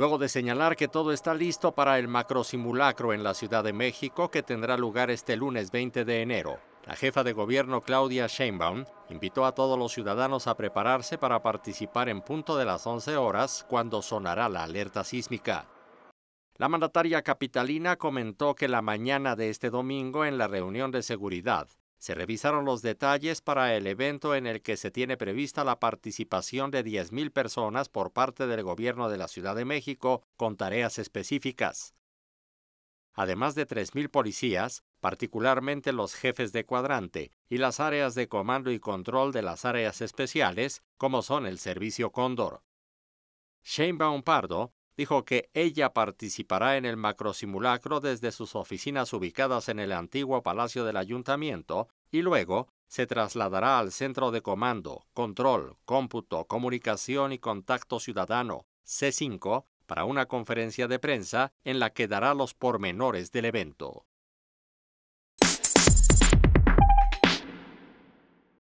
luego de señalar que todo está listo para el macro simulacro en la Ciudad de México que tendrá lugar este lunes 20 de enero. La jefa de gobierno Claudia Sheinbaum invitó a todos los ciudadanos a prepararse para participar en punto de las 11 horas cuando sonará la alerta sísmica. La mandataria capitalina comentó que la mañana de este domingo en la reunión de seguridad se revisaron los detalles para el evento en el que se tiene prevista la participación de 10.000 personas por parte del gobierno de la Ciudad de México con tareas específicas. Además de 3.000 policías, particularmente los jefes de cuadrante y las áreas de comando y control de las áreas especiales, como son el Servicio Cóndor. Shane Baumpardo dijo que ella participará en el macrosimulacro desde sus oficinas ubicadas en el antiguo Palacio del Ayuntamiento y luego se trasladará al Centro de Comando, Control, Cómputo, Comunicación y Contacto Ciudadano, C5, para una conferencia de prensa en la que dará los pormenores del evento.